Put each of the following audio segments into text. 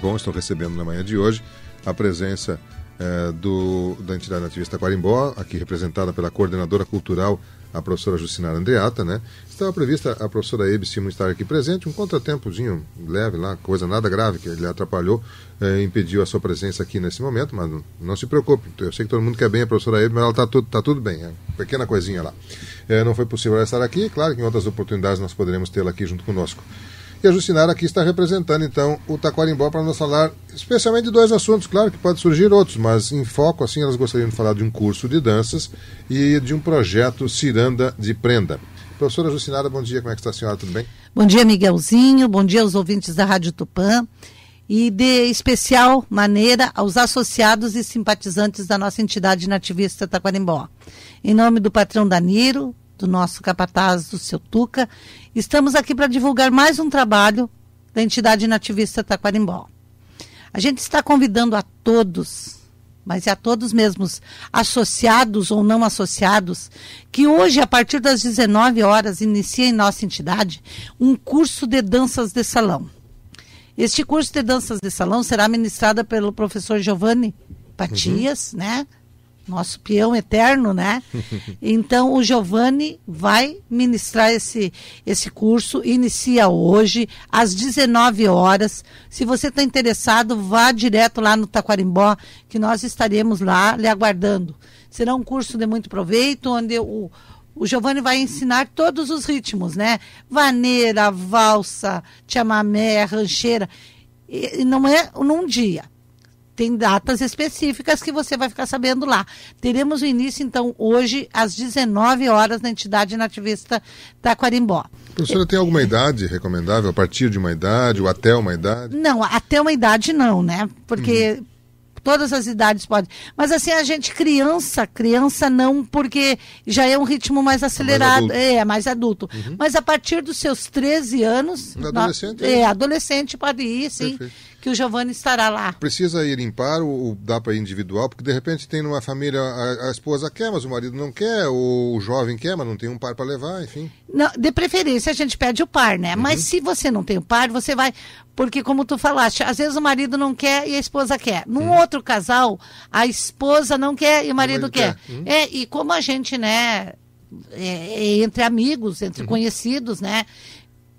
bom. Estou recebendo na manhã de hoje a presença eh, do, da entidade nativista Quarimbó, aqui representada pela coordenadora cultural, a professora Jucinara Andreata, né? Estava prevista a professora Ebe Simon estar aqui presente, um contratempozinho leve lá, coisa nada grave que ele atrapalhou, eh, impediu a sua presença aqui nesse momento, mas não, não, se preocupe, eu sei que todo mundo quer bem a professora Ebe, mas ela está tudo, tá tudo bem, é pequena coisinha lá. Eh, não foi possível ela estar aqui, claro que em outras oportunidades nós poderemos tê-la aqui junto conosco. E a Justinara aqui está representando, então, o Taquarimbó para nos falar especialmente de dois assuntos. Claro que pode surgir outros, mas em foco, assim, elas gostariam de falar de um curso de danças e de um projeto Ciranda de Prenda. Professora Justinara, bom dia, como é que está a senhora? Tudo bem? Bom dia, Miguelzinho, bom dia aos ouvintes da Rádio Tupã e de especial maneira aos associados e simpatizantes da nossa entidade nativista Taquarimbó. Em nome do patrão Danilo, do nosso capataz, do seu Tuca. Estamos aqui para divulgar mais um trabalho da entidade nativista Taquarimbó. A gente está convidando a todos, mas é a todos mesmos, associados ou não associados, que hoje, a partir das 19 horas, inicia em nossa entidade um curso de danças de salão. Este curso de danças de salão será ministrado pelo professor Giovanni Patias, uhum. né? nosso peão eterno, né? Então o Giovanni vai ministrar esse, esse curso, inicia hoje às 19 horas. Se você está interessado, vá direto lá no Taquarimbó, que nós estaremos lá lhe aguardando. Será um curso de muito proveito, onde o o Giovanni vai ensinar todos os ritmos, né? Vaneira, valsa, chamamé, rancheira. E não é num dia tem datas específicas que você vai ficar sabendo lá. Teremos o início, então, hoje, às 19 horas, na entidade nativista da Quarimbó. Professora, tem alguma idade recomendável? A partir de uma idade ou até uma idade? Não, até uma idade não, né? Porque. Uhum. todas as idades podem. Mas assim, a gente criança, criança não, porque já é um ritmo mais acelerado, é mais adulto. É, mais adulto. Uhum. Mas a partir dos seus 13 anos, adolescente, é, é adolescente pode ir, sim. Perfeito que o Giovanni estará lá. Precisa ir em par ou, ou dá para ir individual? Porque de repente tem numa família, a, a, esposa quer, mas o marido não quer, ou o jovem quer, mas não tem um par para levar, enfim. Não, de preferência a gente pede o par, né? Uhum. Mas se você não tem o par, você vai. Porque, como tu falaste, às vezes o marido não quer e a esposa quer. Num uhum. outro casal, a esposa não quer e o marido, o marido quer. quer. Uhum. É, e como a gente, né? É, é entre amigos, entre uhum. conhecidos, né?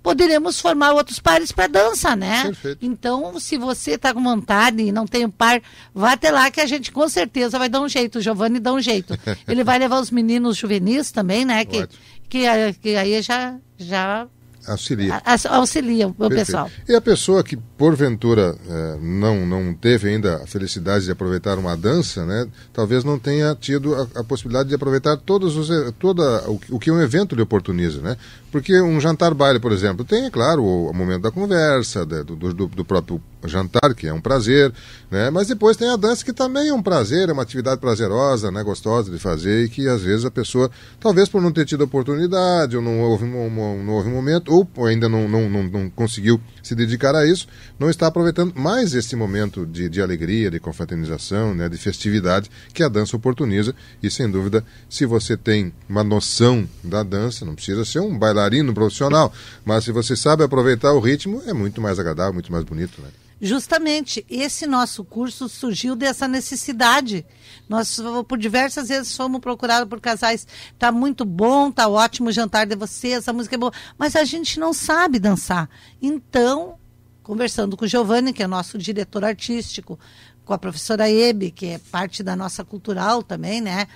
poderemos formar outros pares para dança, né? Perfeito. Então, se você está com vontade e não tem um par, vá até lá que a gente com certeza vai dar um jeito. O Giovanni dá um jeito. Ele vai levar os meninos juvenis também, né? Que, que, eh, que, aí já. já auxilia. auxilia o Perfeito. pessoal. E a pessoa que, porventura, eh, não, não teve ainda a felicidade de aproveitar uma dança, né? Talvez não tenha tido a, a possibilidade de aproveitar todos os, eh, toda o, o que um evento lhe oportuniza, né? Porque um jantar-baile, por exemplo, tem, é claro, o momento da conversa, né, do, do, do, próprio jantar, que é um prazer, né? Mas depois tem a dança, que também é um prazer, é uma atividade prazerosa, né? Gostosa de fazer e que, às vezes, a pessoa, talvez por não ter tido oportunidade, ou não houve, um, novo momento, ou ainda não, não, não, não, conseguiu se dedicar a isso, não está aproveitando mais esse momento de, de alegria, de confraternização, né? De festividade que a dança oportuniza. E, sem dúvida, se você tem uma noção da dança, não precisa ser um bailar bailarino profissional, mas se você sabe aproveitar o ritmo, é muito mais agradável, muito mais bonito, né? Justamente, esse nosso curso surgiu dessa necessidade. Nós, por diversas vezes, fomos procurados por casais. Tá muito bom, tá ótimo o jantar de vocês, a música é boa, mas a gente não sabe dançar. Então, conversando com o Giovanni, que é nosso diretor artístico, com a professora Ebe, que é parte da nossa cultural também, né?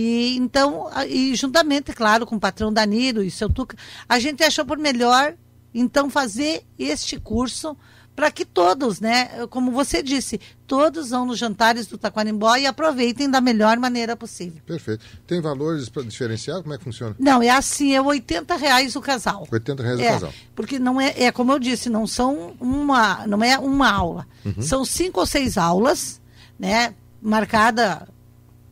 E então, e juntamente, claro, com o patrão Danilo e seu Tuca, a gente achou por melhor então fazer este curso para que todos, né, como você disse, todos vão nos jantares do Taquarimbó e aproveitem da melhor maneira possível. Perfeito. Tem valores para diferenciar? Como é que funciona? Não, é assim, é 80 reais o casal. 80 reais é, o casal. Porque não é, é como eu disse, não são uma, não é uma aula. Uhum. São cinco ou seis aulas, né, marcada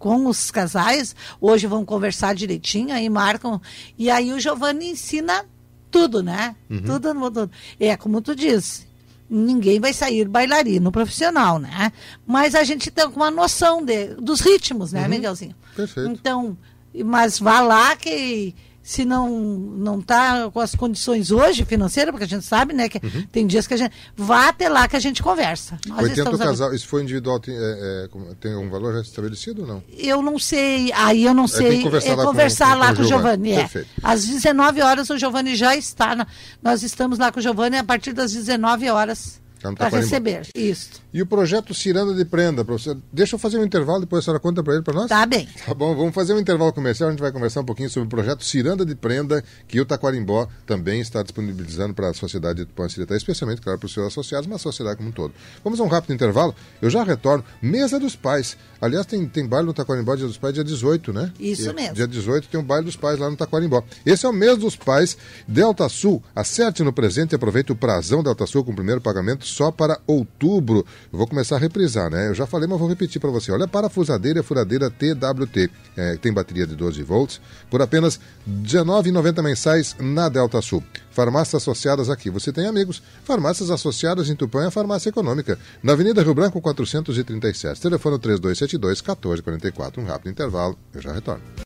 com os casais. Hoje vão conversar direitinho, aí marcam. E aí o Giovanni ensina tudo, né? Uhum. Tudo, tudo. É como tu disse ninguém vai sair bailarino profissional, né? Mas a gente tem uma noção de, dos ritmos, né, uhum. Miguelzinho? Perfeito. Então, mas vá lá que se não não está com as condições hoje financeiras, porque a gente sabe, né, que uhum. tem dias que a gente vá até lá que a gente conversa. Nós 80 casal, isso foi individual, tem, é, é, tem algum valor já estabelecido ou não? Eu não sei, aí eu não é, sei conversar, é, lá conversar com, lá com, com o Giovanni. É. Às 19 horas o Giovanni já está, na, nós estamos lá com o Giovanni a partir das 19 horas. Tá, tá para receber, isso. E o projeto Ciranda de Prenda, professor. Deixa eu fazer um intervalo, depois a senhora conta para ele, para nós? Tá bem. Tá bom, vamos fazer um intervalo comercial, a gente vai conversar um pouquinho sobre o projeto Ciranda de Prenda, que o Taquarimbó também está disponibilizando para a sociedade de Panciretá, especialmente, claro, para os seus associados, mas a sociedade como um todo. Vamos a um rápido intervalo, eu já retorno. Mesa dos Pais. Aliás, tem, tem baile no Taquarimbó, Dia dos Pais, dia 18, né? Isso mesmo. Dia 18 tem um baile dos pais lá no Taquarimbó. Esse é o mês dos pais. Delta Sul, acerte no presente e aproveite o prazão Delta Sul com o primeiro pagamento só para outubro. vou começar a reprisar, né? Eu já falei, mas vou repetir para você. Olha, parafusadeira furadeira TWT, é, tem bateria de 12 volts, por apenas R$19,90 mensais na Delta Sul. Farmácias associadas aqui, você tem amigos. Farmácias associadas em Tupã é a farmácia econômica, na Avenida Rio Branco 437. Telefone 3272 1444. Um rápido intervalo, eu já retorno.